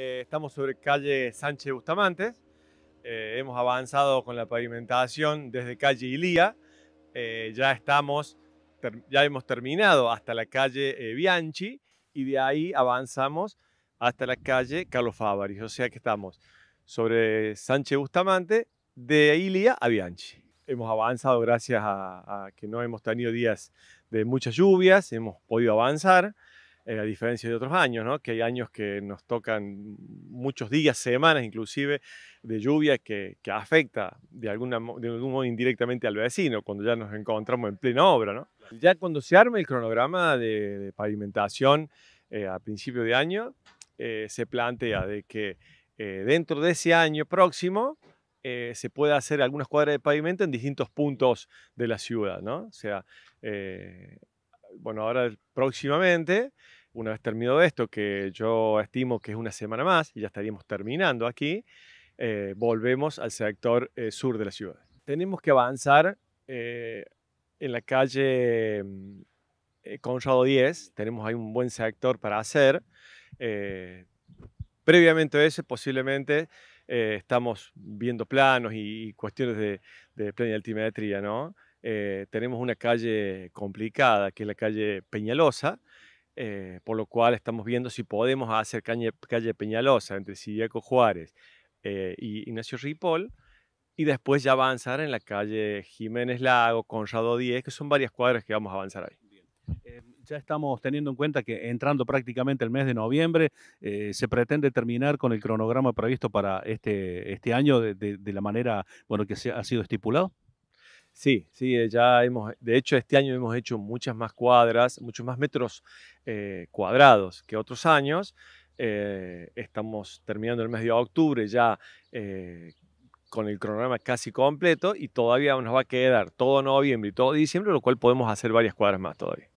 Eh, estamos sobre calle Sánchez Bustamante, eh, hemos avanzado con la pavimentación desde calle Ilía. Eh, ya estamos, ya hemos terminado hasta la calle Bianchi y de ahí avanzamos hasta la calle Carlos Favaris. O sea que estamos sobre Sánchez Bustamante de Ilía a Bianchi. Hemos avanzado gracias a que no hemos tenido días de muchas lluvias, hemos podido avanzar. Eh, a diferencia de otros años, que hay años que nos tocan muchos días, semanas inclusive, de lluvia que, afecta de, alguna, de algún modo indirectamente al vecino, cuando ya nos encontramos en plena obra. Ya cuando se arma el cronograma de, pavimentación eh, a principio de año, eh, se plantea de que dentro de ese año próximo se pueda hacer algunas cuadras de pavimento en distintos puntos de la ciudad. O sea, bueno, ahora próximamente una vez terminado esto, que yo estimo que es una semana más y ya estaríamos terminando aquí, eh, volvemos al sector eh, sur de la ciudad. Tenemos que avanzar eh, en la calle mm, Conrado 10, tenemos ahí un buen sector para hacer. previamente a ese, posiblemente estamos viendo planos y, cuestiones de, de plan altimetría, ¿no? tenemos una calle complicada, que es la calle Peñalosa, eh, por lo cual estamos viendo si podemos hacer calle, Peñalosa entre Sidiaco Juárez eh, y Ignacio Ripoll, y después ya avanzar en la calle Jiménez Lago, Conrado 10, que son varias cuadras que vamos a avanzar ahí. Eh, ya estamos teniendo en cuenta que entrando prácticamente el mes de noviembre, eh, se pretende terminar con el cronograma previsto para este, este año de, de la manera bueno, que se ha sido estipulado. Sí, sí, eh, ya hemos, de hecho este año hemos hecho muchas más cuadras, muchos más metros eh, cuadrados que otros años. Eh, estamos terminando el mes de octubre ya con el cronograma casi completo y todavía nos va a quedar todo noviembre y todo diciembre, lo cual podemos hacer varias cuadras más todavía.